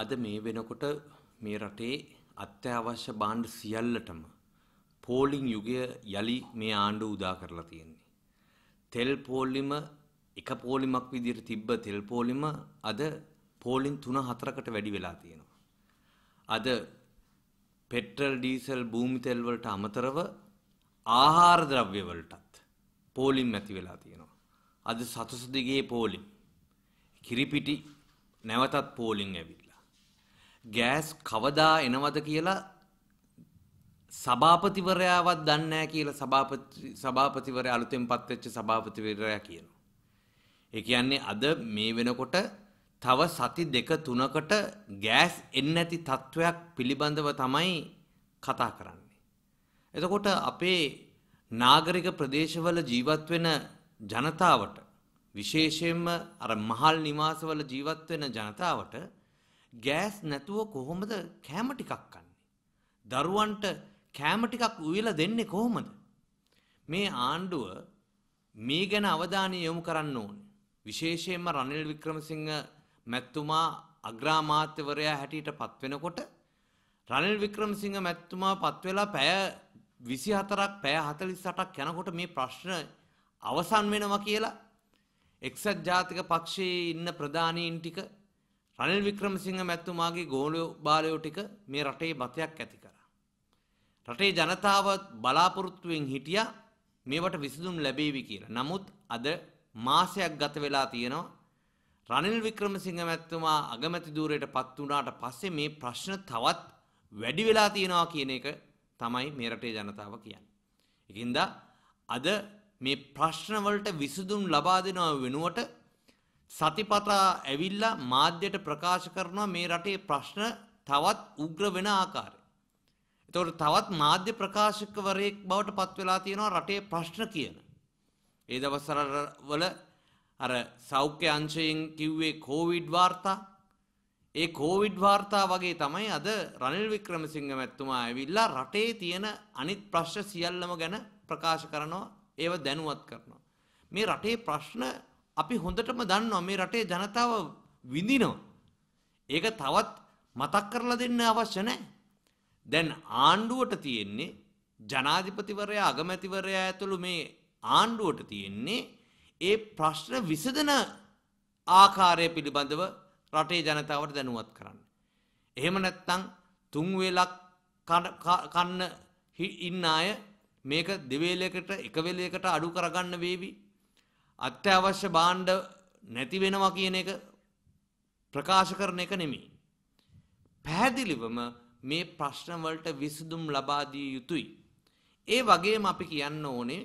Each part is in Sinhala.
අද මේ වෙනකොට මේ රටේ අත්‍යවශ්‍ය බාණ්ඩ සියල්ලටම පෝලිං යුගය යලි මේ ආණ්ඩුව උදා කරලා තියෙන්නේ. තෙල් පෝලිම එක පෝලිමක් විදිහට තිබ්බ තෙල් පෝලිම අද පෝලින් 3-4කට වැඩි වෙලා තියෙනවා. අද පෙට්‍රල් ඩීසල් භූමි තෙල් වලට අමතරව ආහාර ද්‍රව්‍ය වලටත් පෝලිම් ඇති වෙලා තියෙනවා. අද සතුසු දිගේ පෝලිම් කිරිපිටි නැවතත් පෝලිම් ඇවිල්ලා ගෑස් කවදා එනවද කියලා සභාපතිවරයාවත් දන්නේ නැහැ කියලා සභාපති සභාපතිවරයා අලුතෙන් පත්වෙච්ච සභාපතිවරයා කියනවා. ඒ කියන්නේ අද මේ වෙනකොට තව සති දෙක තුනකට ගෑස් එන්නේ නැති තත්වයක් පිළිබඳව තමයි කතා කරන්නේ. එතකොට අපේ නාගරික ප්‍රදේශවල ජීවත් වෙන ජනතාවට විශේෂයෙන්ම අර මහල් නිවාසවල ජීවත් වෙන ජනතාවට ගෑස් නැතුව කොහොමද කෑම ටිකක් කන්නේ? දරුවන්ට කෑම ටිකක් උයලා දෙන්නේ කොහොමද? මේ ආණ්ඩුව මේ ගැන අවධානය යොමු කරන්න ඕනේ. විශේෂයෙන්ම රනිල් වික්‍රමසිංහ මැතිතුමා අග්‍රාමාත්‍යවරයා හැටියට පත්වෙනකොට රනිල් වික්‍රමසිංහ මැතිතුමා පත්වෙලා පැය 24ක් පැය 48ක් යනකොට මේ ප්‍රශ්න අවසන් වෙනවා කියලා එක්සත් ජාතික පක්ෂයේ ඉන්න ප්‍රධානීන් ටික රනිල් වික්‍රමසිංහ මැතිතුමාගේ ගෝලය බාලයෝ ටික මේ රටේ මතයක් ඇති කරා. රටේ ජනතාව බලාපොරොත්තුවෙන් හිටියා මේවට විසඳුම් ලැබේවි කියලා. නමුත් අද මාසයක් ගත වෙලා තියෙනවා. රනිල් වික්‍රමසිංහ මැතිතුමා අගමැති ධූරයට පත් වුණාට පස්සේ මේ ප්‍රශ්න තවත් වැඩි වෙලා තියෙනවා කියන එක තමයි මේ රටේ ජනතාව කියන්නේ. ඒකින්ද අද මේ ප්‍රශ්න වලට විසඳුම් ලබා දෙනව වෙනුවට සතිපතා ඇවිල්ලා මාධ්‍යයට ප්‍රකාශ කරනවා මේ රටේ ප්‍රශ්න තවත් උග්‍ර වෙන ආකාරය. එතකොට තවත් මාධ්‍ය ප්‍රකාශකවරයෙක් බවට පත් වෙලා තියෙනවා රටේ ප්‍රශ්න කියන. ඒ දවස්වල අර සෞඛ්‍ය අංශයෙන් කිව්වේ කොවිඩ් වාර්තා. ඒ කොවිඩ් වාර්තා වගේ තමයි අද රනිල් වික්‍රමසිංහ මැතිතුමා ඇවිල්ලා රටේ තියෙන අනිත් ප්‍රශ්න සියල්ලම ගැන ප්‍රකාශ කරනවා, ඒව දැනුවත් කරනවා. මේ රටේ ප්‍රශ්න අපි හොඳටම දන්නවා මේ රටේ ජනතාව විඳිනවා. ඒක තවත් මතක් කරලා දෙන්න අවශ්‍ය නැහැ. දැන් ආණ්ඩුවට තියෙන්නේ ජනාධිපතිවරයා අගමැතිවරයා ඇතුළු මේ ආණ්ඩුවට තියෙන්නේ ඒ ප්‍රශ්න විසඳන ආකාරය පිළිබඳව රටේ ජනතාවට දැනුවත් කරන්න. එහෙම නැත්නම් තුන් වේලක් කන්න ඉන්න අය මේක දෙවේලයකට එක වේලයකට අඩු කරගන්න වේවි අත්‍යවශ්‍ය භාණ්ඩ නැති වෙනවා කියන එක ප්‍රකාශ කරන එක නෙමෙයි. පැහැදිලිවම මේ ප්‍රශ්න වලට විසඳුම් ලබා දිය යුතුයි. ඒ වගේම අපි කියන්න ඕනේ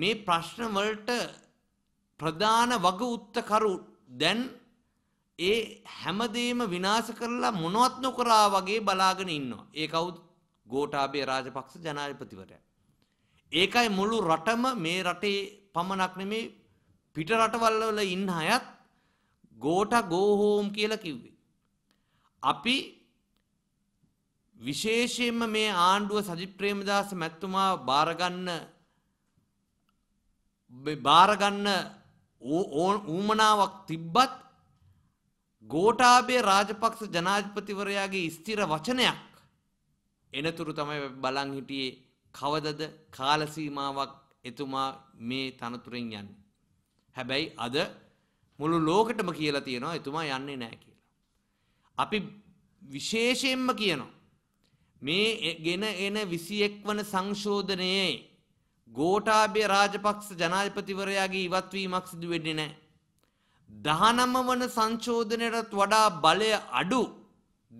මේ ප්‍රශ්න වලට ප්‍රධාන වග උත්තකරු දැන් ඒ හැමදේම විනාශ කරලා මොනවත් නොකරා වගේ බලාගෙන ඉන්නවා. ඒ කවුද? ගෝඨාභය රාජපක්ෂ ජනාධිපතිවරයා. ඒකයි මුළු රටම මේ රටේ පමණක් නෙමෙයි පිට රටවල් වල ඉන්න අයත් ගෝට ගෝ හෝම් කියලා කිව්වේ. අපි විශේෂයෙන්ම මේ ආණ්ඩුව සජිත් ප්‍රේමදාස මැතිතුමා බාරගන්න බාරගන්න ඌමනාවක් තිබ්බත් ගෝටාබේ රාජපක්ෂ ජනාධිපතිවරයාගේ ස්ථිර වචනයක් එනතුරු තමයි බලන් හිටියේ කවදද කාලසීමාවක් එතුමා මේ තනතුරෙන් යන්නේ හැබැයි අද මුළු ලෝකෙටම කියලා තියෙනවා එතුමා යන්නේ නැහැ කියලා. අපි විශේෂයෙන්ම කියනවා මේ ගෙන එන 21 වන සංශෝධනයේ ගෝඨාභය රාජපක්ෂ ජනාධිපතිවරයාගේ ඉවත්වීමක් සිදු වෙන්නේ නැහැ. 19 වන සංශෝධනයටත් වඩා බලය අඩු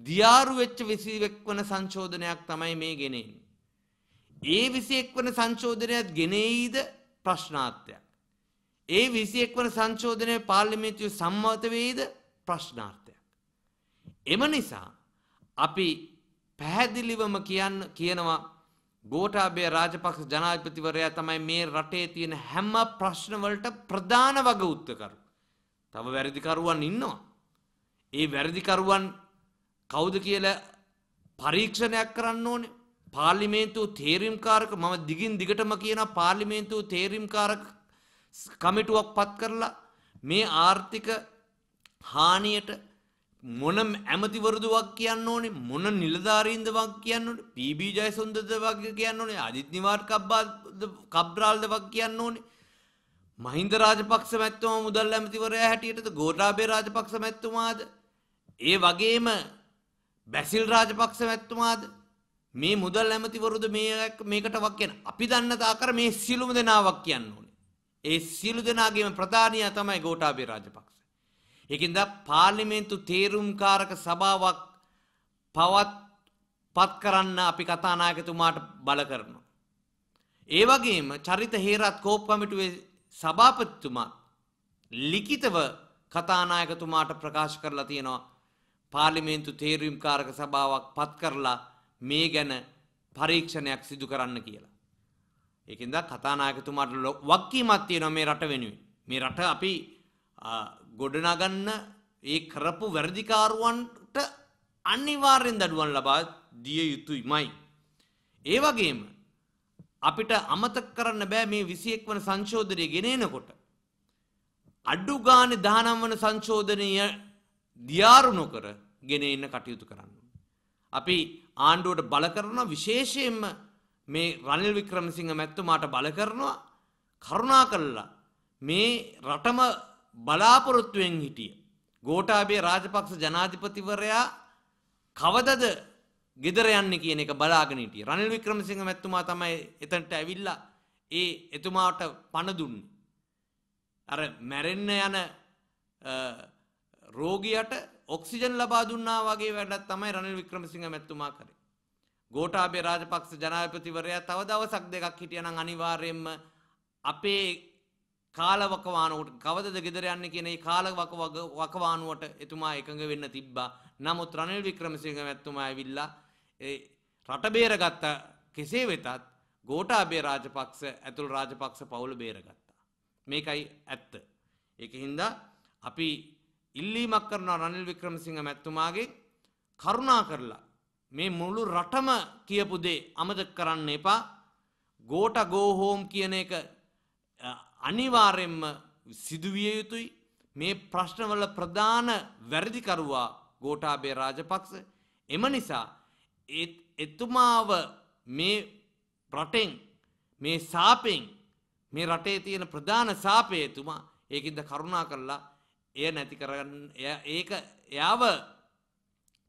දියාරු වෙච්ච 21 වන සංශෝධනයක් තමයි මේ ගෙනෙන්නේ. ඒ 21 වන සංශෝධනයත් ගෙනෙයිද ප්‍රශ්නාර්ථයක්. ඒ 21 වන සංශෝධනයේ පාර්ලිමේන්තුවේ සම්මත වේද ප්‍රශ්නාර්ථයක්. එම නිසා අපි පැහැදිලිවම කියන්න කියනවා ගෝඨාභය රාජපක්ෂ ජනාධිපතිවරයා තමයි මේ රටේ තියෙන හැම ප්‍රශ්න වලට ප්‍රධාන වගඋත්තරකරු. තව වැරදිකරුවන් ඉන්නවා. ඒ වැරදිකරුවන් කවුද කියලා පරීක්ෂණයක් කරන්න ඕනේ. පාර්ලිමේන්තුව තේරීම්කාරක මම දිගින් දිගටම කියන පාර්ලිමේන්තුව තේරීම්කාරක කමිටුවක් පත් කරලා මේ ආර්ථික හානියට මොන ඇමතිවරදුවක් කියන්න ඕනේ මොන නිලධාරීන්දවක් කියන්න ඕනේ පීබී ජයසුන්දරද වගේ කියන්න ඕනේ අජිත් නිවාර් කබ්බාද කබ්රාල්දවක් කියන්න ඕනේ මහින්ද රාජපක්ෂ මැතිතුමා මුදල් ඇමතිවරයා හැටියටද ගෝඨාභය රාජපක්ෂ මැතිතුමාද ඒ වගේම බැසිල් රාජපක්ෂ මැතිතුමාද මේ මුදල් ඇමතිවරුද මේ මේකට වක් කියන අපි දන්න තාකර මේ සියලුම දෙනාවක් කියන්න ඕනේ ඒ සියලු දෙනාගේම ප්‍රධානියා තමයි ගෝඨාභය රාජපක්ෂ. ඒකින්ද පාර්ලිමේන්තු තේරුම්කාරක සභාවක් පවත් පත් කරන්න අපි කතානායකතුමාට බල කරනවා. ඒ වගේම චරිත හේරත් කෝප් කමිටුවේ සභාපතිතුමා ලිඛිතව කතානායකතුමාට ප්‍රකාශ කරලා තියෙනවා පාර්ලිමේන්තු තේරුම්කාරක සභාවක් පත් කරලා මේ ගැන පරීක්ෂණයක් සිදු කරන්න කියලා. ඒකෙන්ද කතානායකතුමාට වක්කීමක් තියෙනවා මේ රට වෙනුවෙන්. මේ රට අපි ගොඩනගන්න ඒ කරපු වැරදිකාරුවන්ට අනිවාර්යෙන් දඩුවන් ලබා දිය යුතුයිමයි. ඒ වගේම අපිට අමතක කරන්න බෑ මේ 21 වන සංශෝධනය ගෙනෙනකොට අඩු ගානේ 19 වන සංශෝධනය දියාරු නොකර ගෙන ඉන්න කටයුතු කරන්න. අපි ආණ්ඩුවට බල කරන විශේෂයෙන්ම මේ රනිල් වික්‍රමසිංහ මැතිතුමාට බල කරනවා කරුණා කළා මේ රටම බලාපොරොත්තුවෙන් හිටිය ගෝඨාභය රාජපක්ෂ ජනාධිපතිවරයා කවදද ගෙදර යන්නේ කියන එක බලාගෙන හිටියේ රනිල් වික්‍රමසිංහ මැතිතුමා තමයි එතනට ඇවිල්ලා ඒ එතුමාට පණ දුන්නේ අර මැරෙන්න යන රෝගියට ඔක්සිජන් ලබා දුන්නා වගේ වැඩක් තමයි රනිල් වික්‍රමසිංහ මැතිතුමා කරේ ගෝටාබේ රාජපක්ෂ ජනාධිපතිවරයා තව දවසක් දෙකක් හිටියනම් අනිවාර්යයෙන්ම අපේ කාලවකවානුවට කවදද ගෙදර යන්නේ කියන ඒ කාලවකවානුවට එතුමා එකඟ වෙන්න තිබ්බා. නමුත් රනිල් වික්‍රමසිංහ මැතිතුමා ඇවිල්ලා ඒ රට බේරගත්ත කෙසේ වෙතත් ගෝටාබේ රාජපක්ෂ ඇතුළු රාජපක්ෂ පවුල බේරගත්තා. මේකයි ඇත්ත. ඒකෙන් හින්දා අපි ඉල්ලීමක් කරනවා රනිල් වික්‍රමසිංහ මැතිතුමාගේ කරුණා කරලා මේ මුළු රටම කියපු දේ අමතක කරන්න එපා. ගෝට ගෝ හෝම් කියන එක අනිවාර්යෙන්ම සිදුවිය යුතුයි. මේ ප්‍රශ්නවල ප්‍රධාන වැරදිකරුවා ගෝඨාභය රාජපක්ෂ. එම නිසා එතුමාව මේ රටෙන් මේ සාපෙන් මේ රටේ තියෙන ප්‍රධාන සාපය එතුමා ඒකින්ද කරුණා කරලා එය නැති කරගන්න ඒක එයාව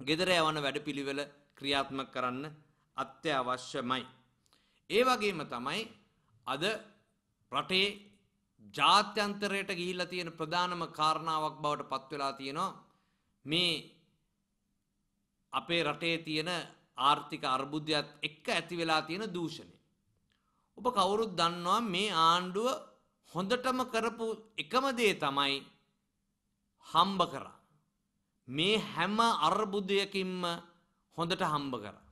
ගෙදර යවන වැඩපිළිවෙල ක්‍රියාත්මක කරන්න අත්‍යවශ්‍යමයි. ඒ වගේම තමයි අද රටේ ජාත්‍යන්තරයට ගිහිල්ලා තියෙන ප්‍රධානම කාරණාවක් බවට පත් වෙලා තියෙනවා මේ අපේ රටේ තියෙන ආර්ථික අර්බුදයත් එක්ක ඇති වෙලා තියෙන දූෂණය. ඔබ කවුරුත් දන්නවා මේ ආණ්ඩුව හොඳටම කරපු එකම දේ තමයි හම්බ කරා. මේ හැම අර්බුදයකින්ම හොඳට හම්බ කරා.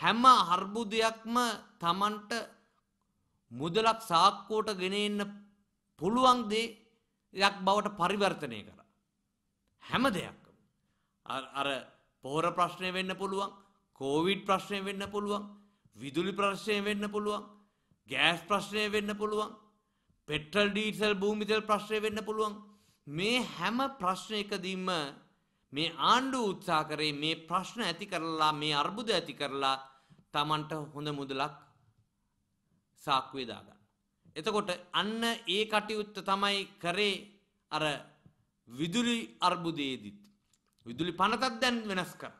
හැම හර්බුදයක්ම තමන්ට මුදලක් සාක්කෝට ගෙනෙන්න පුළුවන් දෙයක් බවට පරිවර්තනය කරා. හැම දෙයක්ම. අර පොහොර ප්‍රශ්නය වෙන්න පුළුවන්, කෝවිඩ් ප්‍රශ්නය වෙන්න පුළුවන්, විදුලි ප්‍රශ්නය වෙන්න පුළුවන්, ගෑස් ප්‍රශ්නය වෙන්න පුළුවන්, පෙට්‍රල් ඩීසල් භූමිතල් ප්‍රශ්නය වෙන්න පුළුවන්. මේ හැම ප්‍රශ්නයකදීම මේ ආණ්ඩුව උත්සාහ කරේ මේ ප්‍රශ්න ඇති කරලා මේ අර්බුද ඇති කරලා Tamanට හොඳ මුදලක් සාක්කුවේ දාගන්න. එතකොට අන්න ඒ කටයුත්ත තමයි කරේ අර විදුලි අර්බුදයේදීත් විදුලි පනතත් දැන් වෙනස් කරා.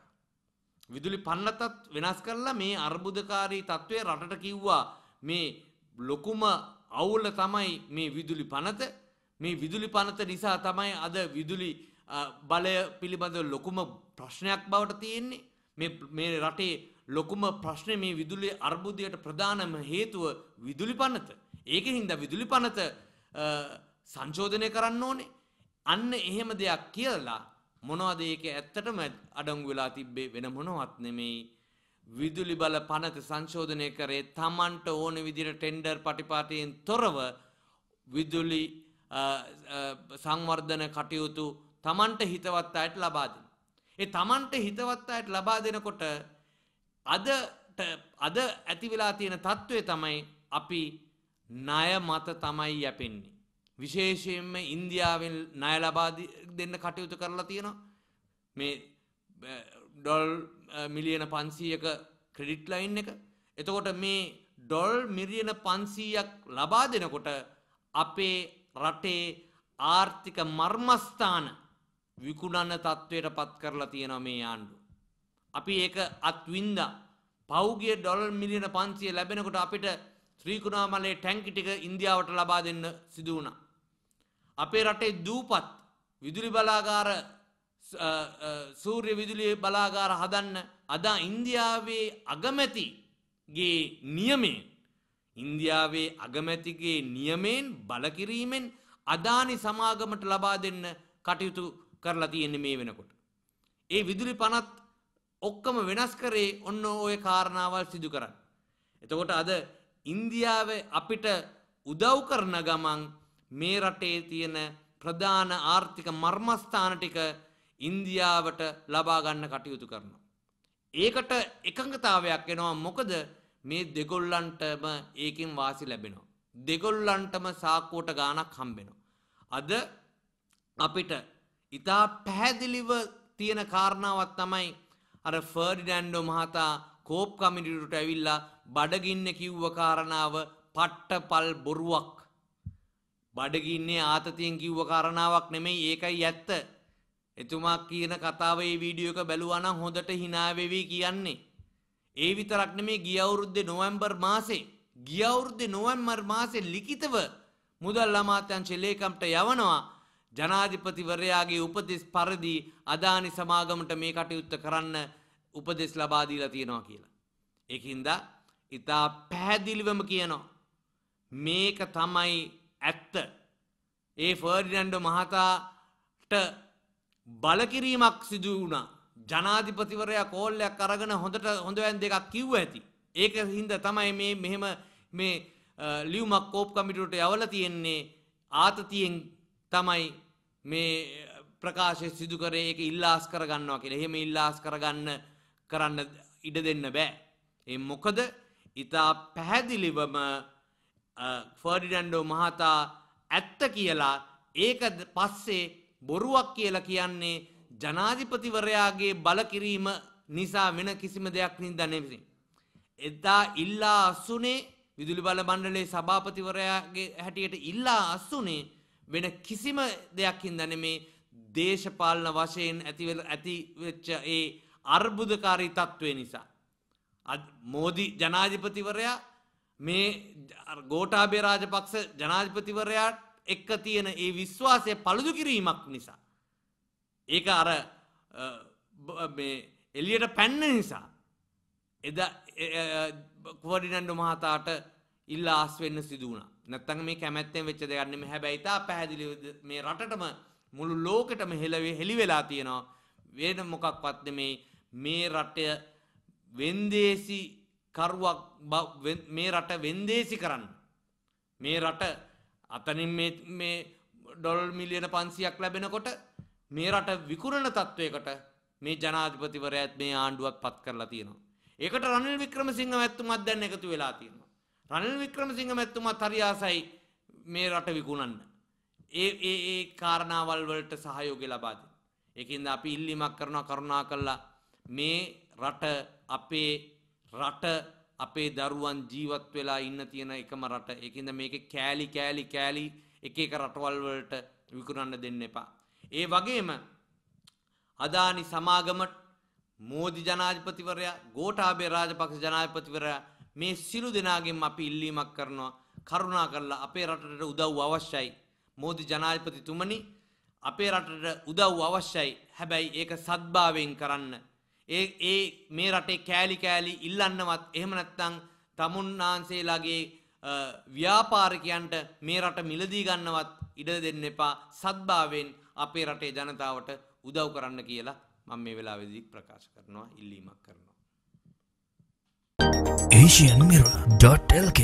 විදුලි පන්නතත් වෙනස් කරලා මේ අර්බුදකාරී తත්වයේ රටට කිව්වා මේ ලොකුම අවුල තමයි මේ විදුලි පනත මේ විදුලි පනත නිසා තමයි අද විදුලි බලය පිළිබඳව ලොකුම ප්‍රශ්නයක් බවට තියෙන්නේ මේ රටේ ලොකුම ප්‍රශ්නය මේ විදුලි අර්බුදයට ප්‍රධානම හේතුව විදුලි පනත. ඒක හින්ද විදුලි පනත සංශෝධනය කරන්න ඕනේ. අන්න එහෙම දෙයක් කියලා මොනවද ඒක ඇත්තටම අඩංගු වෙලා තිබ්බේ වෙන මොනවත් නෙමෙයි. විදුලි බල පනත සංශෝධනය කරේ තමන්ට ඕන විදිහට ටෙන්ඩර් පටිපාටියෙන් තොරව විදුලි සංවර්ධන කටයුතු තමන්ට හිතවත් අයට ලබා දෙන. ඒ තමන්ට හිතවත් අයට ලබා දෙනකොට අද අද ඇති වෙලා තියෙන తත්වයේ තමයි අපි ණය මත තමයි යැපෙන්නේ. විශේෂයෙන්ම ඉන්දියාවෙන් ණය ලබා දෙන්න කටයුතු කරලා තියෙනවා. මේ ඩොල් මිලියන 500ක ක්‍රෙඩිට් ලයින් එක. එතකොට මේ ඩොල් මිලියන 500ක් ලබා දෙනකොට අපේ රටේ ආර්ථික මර්මස්ථාන විකුණන්න තත්ත්වයට පත් කරලා තියෙනවා මේ ආණ්ඩු. අපි ඒක අත්වින්දා පෞගිය ඩොලර් මිලියන 500 ලැබෙනකොට අපිට ශ්‍රී කුණාමලේ ටැංකි ටික ඉන්දියාවට ලබා දෙන්න සිදු වුණා. අපේ රටේ දූපත් විදුලි බලාගාර සූර්ය විදුලි බලාගාර හදන්න අදා ඉන්දියාවේ අගමැතිගේ නියමයෙන් ඉන්දියාවේ අගමැතිගේ නියමයෙන් බලකිරීමෙන් අදානි සමාගමට ලබා දෙන්න කටයුතු කරලා තියෙන්නේ මේ වෙනකොට. ඒ විදුලි පනත් ඔක්කොම වෙනස් කරේ ඔන්න ඔය කාරණාවල් සිදු කරන්න. එතකොට අද ඉන්දියාවේ අපිට උදව් කරන ගමන් මේ රටේ තියෙන ප්‍රධාන ආර්ථික මර්මස්ථාන ටික ඉන්දියාවට ලබා ගන්න කටයුතු කරනවා. ඒකට එකඟතාවයක් එනවා මොකද මේ දෙගොල්ලන්ටම ඒකෙන් වාසි ලැබෙනවා. දෙගොල්ලන්ටම සාක්කුවට ගාණක් හම්බෙනවා. අද අපිට ඉතා පැහැදිලිව තියෙන කාරණාවත් තමයි අර ෆර්ඩිඩැන්ඩෝ මහතා කෝප් කමිටිට ඇවිල්ලා බඩගින්න කිව්ව කාරණාව පට්ටපල් බොරුවක්. බඩගින්නේ ආතතියෙන් කිව්ව කාරණාවක් නෙමෙයි ඒකයි ඇත්ත. එතුමා කියන කතාව මේ වීඩියෝ එක බැලුවා නම් හොඳට hina වෙවි කියන්නේ. ඒ විතරක් නෙමෙයි ගිය අවුරුද්දේ නොවැම්බර් මාසේ ගිය අවුරුද්දේ නොවැම්බර් මාසේ ලිඛිතව මුදල් අමාත්‍යාංශ ලේකම්ට යවනවා ජනාධිපතිවරයාගේ උපදෙස් පරිදි අදානි සමාගමට මේ කටයුත්ත කරන්න උපදෙස් ලබා දීලා තියෙනවා කියලා. ඒකින්ද ඉතා පැහැදිලිවම කියනවා මේක තමයි ඇත්ත. ඒ ෆර්ඩිනන්ඩෝ මහතාට බලකිරීමක් සිදු වුණා. ජනාධිපතිවරයා කෝල්ලයක් අරගෙන හොඳට හොඳවැන් දෙකක් කිව්ව ඇති. ඒක හින්දා තමයි මේ මෙහෙම මේ ලියුමක් කෝප් කමිටුවට යවලා තියෙන්නේ ආතතියෙන් තමයි මේ eh, ප්‍රකාශය සිදු කරේ ඒක ඉල්ලාස් කරගන්නවා කියලා. එහෙම ඉල්ලාස් කරගන්න කරන්න ඉඩ දෙන්න බෑ. ඒ මොකද ඊතා පැහැදිලිවම eh, ෆර්ඩිනන්ඩෝ මහතා ඇත්ත කියලා ඒක පස්සේ බොරුවක් කියලා කියන්නේ ජනාධිපතිවරයාගේ බලකිරීම නිසා වෙන කිසිම දෙයක් නින්දා නෙවෙයි. එදා ඉල්ලා අසුනේ විදුලි බල මණ්ඩලයේ සභාපතිවරයාගේ හැටියට ඉල්ලා අසුනේ වෙන කිසිම දෙයක්ින් දැන මේ දේශපාලන වශයෙන් ඇතිවල ඇතිවෙච්ච ඒ අර්බුදකාරී තත්ත්වය නිසා. මෝදි ජනාධිපතිවරයා මේ ගෝටාබේ රාජපක්ෂ ජනාධිපතිවරයාට එක්ක තියෙන ඒ විශ්වාසය පළුදු කිරීමක් නිසා. ඒක අර එලියට පැන්න නිසා එද කුවඩිනන්ඩු මහතාට ඉල්ලා අස්වෙන්න සිදුවනා. නැත්තං මේ කැමැත්තෙන් වෙච්ච දෙයක් නෙමෙයි. හැබැයි තා පැහැදිලිව මේ රටටම මුළු ලෝකෙටම හෙළවේ හෙලි වෙලා තියෙනවා. වෙන මොකක්වත් නෙමෙයි මේ රටය වෙන්දේසි කරුවක් මේ රට වෙන්දේසි කරන්න. මේ රට අතනින් මේ මේ ඩොලර් මිලියන 500ක් ලැබෙනකොට මේ රට විකුණන තත්වයකට මේ ජනාධිපතිවරයාත් මේ ආණ්ඩුවක් පත් කරලා තියෙනවා. ඒකට රනිල් වික්‍රමසිංහ මැතිතුමත් දැන් එකතු වෙලා තියෙනවා. රනිල් වික්‍රමසිංහ මැතිතුමත් හරි ආසයි මේ රට විකුණන්න. ඒ ඒ ඒ කාරණාවල් වලට සහයෝගය ලබා දෙන්න. ඒකින්ද අපි ඉල්ලීමක් කරනවා කරුණා කළා මේ රට අපේ රට අපේ දරුවන් ජීවත් වෙලා ඉන්න තියෙන එකම රට. ඒකින්ද මේකේ කෑලි කෑලි කෑලි එක එක රටවල් වලට විකුණන්න දෙන්න එපා. ඒ වගේම අදානි සමාගමට මෝදි ජනාධිපතිවරයා ගෝඨාභය රාජපක්ෂ ජනාධිපතිවරයා මේ සිළු දෙනාගෙන් අපි ඉල්ලීමක් කරනවා කරුණා කරලා අපේ රටට උදව් අවශ්‍යයි. මෝදි ජනාධිපතිතුමනි අපේ රටට උදව් අවශ්‍යයි. හැබැයි ඒක සත්භාවයෙන් කරන්න. ඒ ඒ මේ රටේ කෑලි කෑලි ඉල්ලන්නවත් එහෙම නැත්නම් තමුන්නාන්සේලාගේ ව්‍යාපාරිකයන්ට මේ රට මිලදී ගන්නවත් ඉඩ දෙන්න එපා. සත්භාවයෙන් අපේ රටේ ජනතාවට උදව් කරන්න කියලා මම මේ වෙලාවේදී ප්‍රකාශ කරනවා ඉල්ලීමක් කරනවා. asianmirror.lk